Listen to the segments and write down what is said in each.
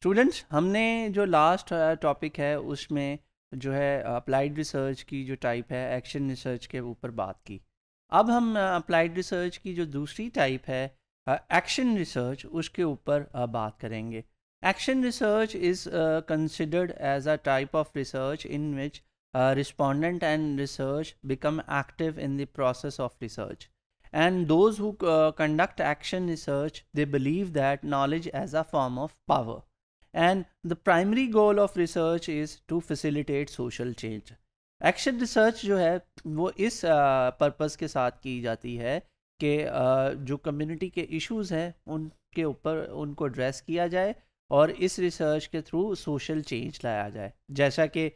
students हमने जो last topic uh, है उसमें जो है अप्लाइड रिसर्च की जो टाइप है एक्शन रिसर्च के ऊपर बात की अब हम अप्लाइड uh, रिसर्च की जो दूसरी टाइप है एक्शन uh, रिसर्च उसके ऊपर बात करेंगे action research is considered as a type of research in which respondent and research become active in the process of research and those who conduct action research they believe that knowledge as a form of power and the primary goal of research is to facilitate social change action research जो है वो इस purpose के साथ की जाती है कि जो कम्युनिटी के इश्यूज हैं उनके ऊपर उनको एड्रेस किया जाए और इस रिसर्च के थ्रू सोशल चेंज लाया जाए जैसा कि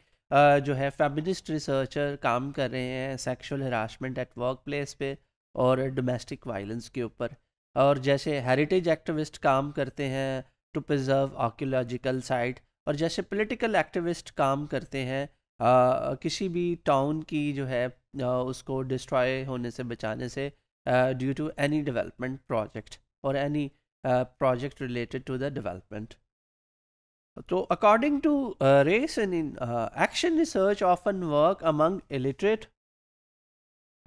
जो है फेमिनिस्ट रिसर्चर काम कर रहे हैं sexual harassment at work place पे और डोमेस्टिक वायलेंस के ऊपर और जैसे हेरिटेज एक्टिविस्ट काम करते हैं टू प्रिजर्व आर्कियोलॉजिकल साइट और जैसे पॉलिटिकल एक्टिविस्ट काम करते हैं आ, किसी भी टाउन की जो है आ, उसको डिस्ट्रॉय होने से बचाने से due to any development project और any project related to the development तो according to race and in action research an work among illiterate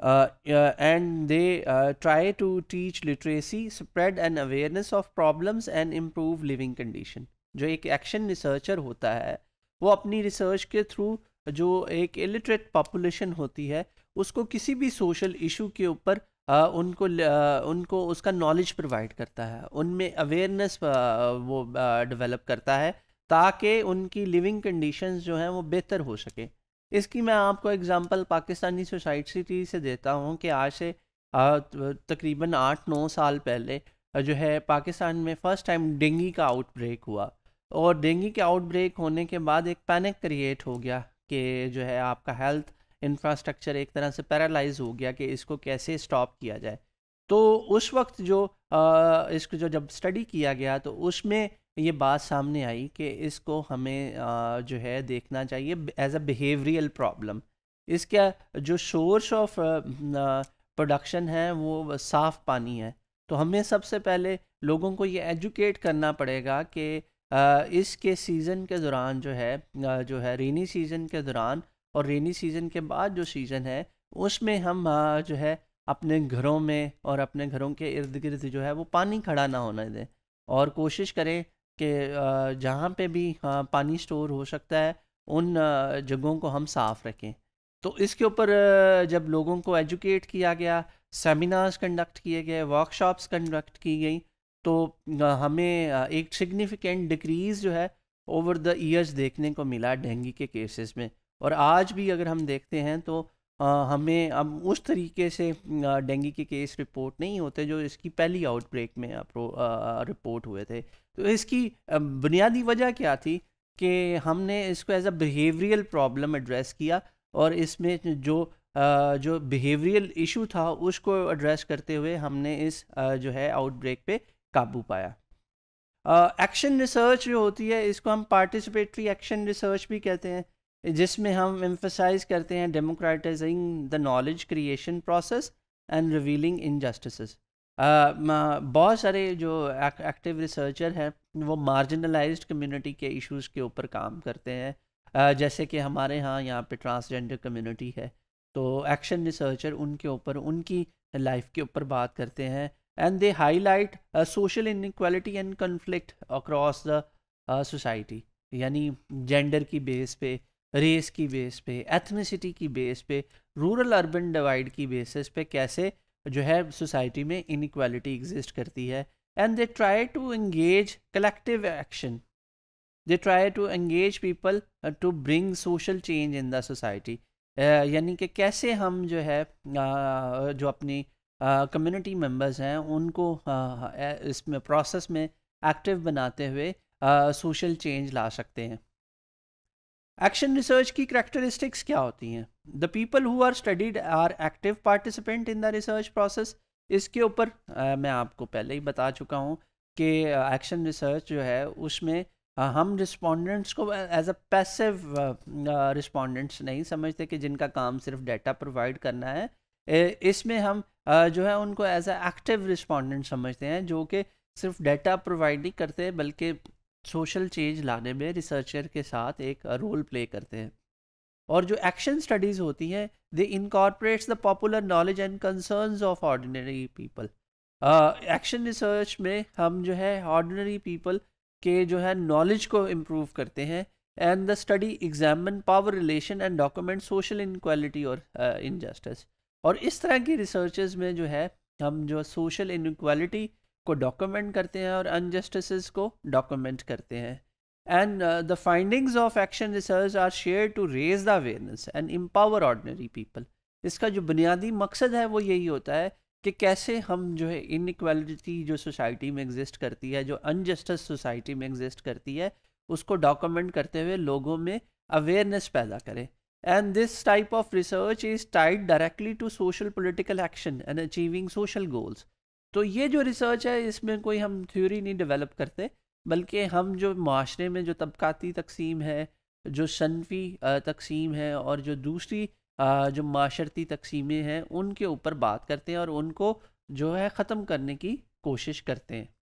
uh, uh, and they uh, try to teach literacy spread an awareness of problems and improve living condition जो एक action researcher होता है वो अपनी research के through जो एक illiterate population होती है उसको किसी भी सोशल इशू के ऊपर uh, उनको uh, उनको उसका नॉलेज प्रोवाइड करता है उनमें अवेयरनेस uh, वो डेवलप करता है ताकि उनकी लिविंग कंडीशंस जो हैं वो बेहतर हो सके इसकी मैं आपको एग्जांपल पाकिस्तानी सोसाइटी से देता हूँ कि आज से तकरीबन आठ नौ साल पहले जो है पाकिस्तान में फ़र्स्ट टाइम डेंगी का आउटब्रेक हुआ और डेंगी के आउटब्रेक होने के बाद एक पैनिक क्रिएट हो गया कि जो है आपका हेल्थ इंफ्रास्ट्रक्चर एक तरह से पैरालाइज हो गया कि इसको कैसे स्टॉप किया जाए तो उस वक्त जो इसको जो जब स्टडी किया गया तो उसमें ये बात सामने आई कि इसको हमें जो है देखना चाहिए एज अ बिहेवियरल प्रॉब्लम इसका जो सोर्स ऑफ प्रोडक्शन है वो साफ़ पानी है तो हमें सबसे पहले लोगों को ये एजुकेट करना पड़ेगा कि इसके सीज़न के दौरान जो है जो है रेनी सीज़न के दौरान और रेनी सीज़न के बाद जो सीज़न है उसमें हम जो है अपने घरों में और अपने घरों के इर्द गिर्द जो है वो पानी खड़ा ना होने दें और कोशिश करें कि जहाँ पे भी पानी स्टोर हो सकता है उन जगहों को हम साफ़ रखें तो इसके ऊपर जब लोगों को एजुकेट किया गया सेमिनार्स कंडक्ट किए गए वर्कशॉप्स कंडक्ट की गई तो हमें एक सिग्निफिकेंट डिक्रीज़ जो है ओवर द ईयर्स देखने को मिला डेंगू के केसेस में और आज भी अगर हम देखते हैं तो हमें अब उस तरीके से डेंगू के केस रिपोर्ट नहीं होते जो इसकी पहली आउटब्रेक में रिपोर्ट हुए थे तो इसकी बुनियादी वजह क्या थी कि हमने इसको as a behavioural problem address किया और इसमें जो जो बिहेवियरल इशू था उसको एड्रेस करते हुए हमने इस जो है आउटब्रेक पे काबू पाया एक्शन रिसर्च जो होती है इसको हम पार्टिसिपेटरी एक्शन रिसर्च भी कहते हैं जिसमें हम एम्फोसाइज करते हैं democratising the knowledge creation process and revealing injustice बहुत सारे जो एक्टिव रिसर्चर हैं वो मार्जिनलाइज कम्युनिटी के इश्यूज के ऊपर काम करते हैं uh, जैसे कि हमारे यहाँ यहाँ पे ट्रांसजेंडर कम्युनिटी है तो एक्शन रिसर्चर उनके ऊपर उनकी लाइफ के ऊपर बात करते हैं and they highlight social inequality and conflict across the society यानी जेंडर की बेस पे रेस की बेस पे एथनिसिटी की बेस पे रूरल अर्बन डिवाइड की बेसिस पे कैसे जो है सोसाइटी में इनक्वालिटी एग्जिस्ट करती है and they try to engage collective action they try to engage people to bring social change in the society यानी कि कैसे हम जो है जो अपनी कम्युनिटी मेंबर्स हैं उनको इसमें प्रोसेस में एक्टिव बनाते हुए सोशल चेंज ला सकते हैं एक्शन रिसर्च की करेक्टरिस्टिक्स क्या होती हैं the people who are studied are active participant in the research process इसके ऊपर मैं आपको पहले ही बता चुका हूँ कि एक्शन रिसर्च जो है उसमें हम रिस्पोंडेंट्स को एज अ पैसिव रिस्पोंडेंट्स नहीं समझते कि जिनका काम सिर्फ डाटा प्रोवाइड करना है इसमें हम जो है उनको एज अ एक्टिव रिस्पोंडेंट समझते हैं जो कि सिर्फ डाटा प्रोवाइड नहीं करते बल्कि सोशल चेंज लाने में रिसर्चर के साथ एक रोल प्ले करते हैं और जो एक्शन स्टडीज़ होती हैं they incorporates the popular knowledge and concerns of ordinary people action research में हम जो है ऑर्डिनरी पीपल के जो है नॉलेज को इम्प्रूव करते हैं and the study examine power relation and document social inequality और इनजस्टिस और इस तरह की रिसर्चेज में जो है हम जो सोशल इनक्वालिटी को डॉक्यूमेंट करते हैं और अनजस्टिस को डॉक्यूमेंट करते हैं and the findings of action research are share to raise the awareness and empower ordinary people इसका जो बुनियादी मकसद है वो यही होता है कि कैसे हम जो है इनक्वालिटी जो सोसाइटी में एग्जिस्ट करती है जो अनजस्टिस सोसाइटी में एग्जिस्ट करती है उसको डॉक्यूमेंट करते हुए लोगों में अवेयरनेस पैदा करें and this type of research is tied directly to social political action and achieving social goals तो ये जो रिसर्च है इसमें कोई हम थ्योरी नहीं डेवलप करते बल्कि हम जो माशरे में जो तबकाती तकसीम है जो सनफी तकसीम है और जो दूसरी जो माशरती तकसीमें हैं उनके ऊपर बात करते हैं और उनको जो है ख़त्म करने की कोशिश करते हैं